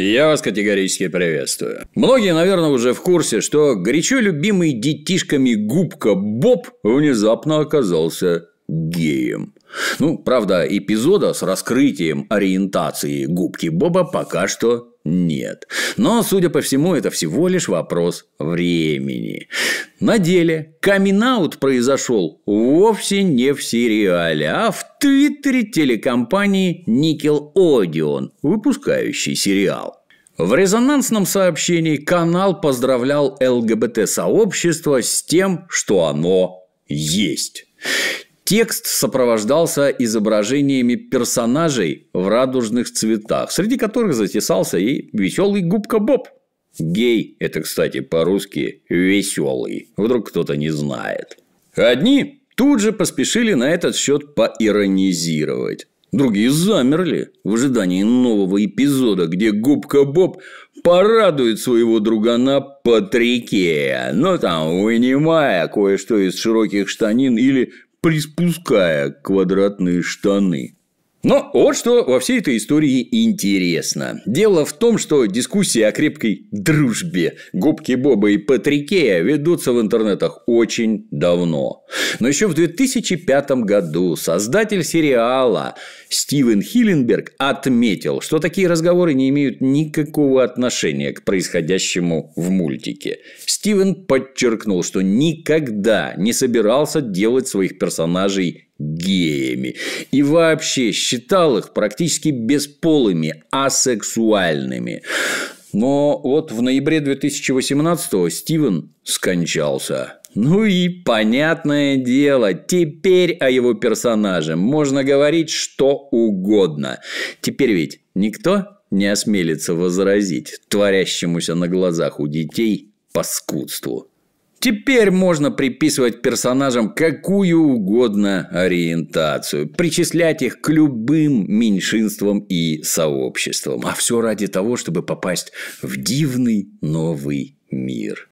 Я вас категорически приветствую. Многие, наверное, уже в курсе, что горячо любимый детишками губка Боб внезапно оказался геем. Ну, правда, эпизода с раскрытием ориентации губки Боба пока что нет. Но, судя по всему, это всего лишь вопрос времени. На деле камин произошел вовсе не в сериале, а в твиттере телекомпании Nickel Odeon, выпускающей сериал. В резонансном сообщении канал поздравлял ЛГБТ-сообщество с тем, что оно есть. Текст сопровождался изображениями персонажей в радужных цветах, среди которых затесался и веселый губка Боб. Гей – это, кстати, по-русски «веселый». Вдруг кто-то не знает. Одни тут же поспешили на этот счет поиронизировать. Другие замерли в ожидании нового эпизода, где Губка Боб порадует своего друга на Патрике, но ну, там вынимая кое-что из широких штанин или приспуская квадратные штаны. Но ну, вот что во всей этой истории интересно. Дело в том, что дискуссии о крепкой дружбе губки Боба и Патрикея ведутся в интернетах очень давно. Но еще в 2005 году создатель сериала Стивен Хилленберг отметил, что такие разговоры не имеют никакого отношения к происходящему в мультике. Стивен подчеркнул, что никогда не собирался делать своих персонажей геями. И вообще считал их практически бесполыми, асексуальными. Но вот в ноябре 2018 Стивен скончался. Ну и понятное дело, теперь о его персонаже можно говорить что угодно. Теперь ведь никто не осмелится возразить творящемуся на глазах у детей паскудству. Теперь можно приписывать персонажам какую угодно ориентацию, причислять их к любым меньшинствам и сообществам, а все ради того, чтобы попасть в дивный новый мир.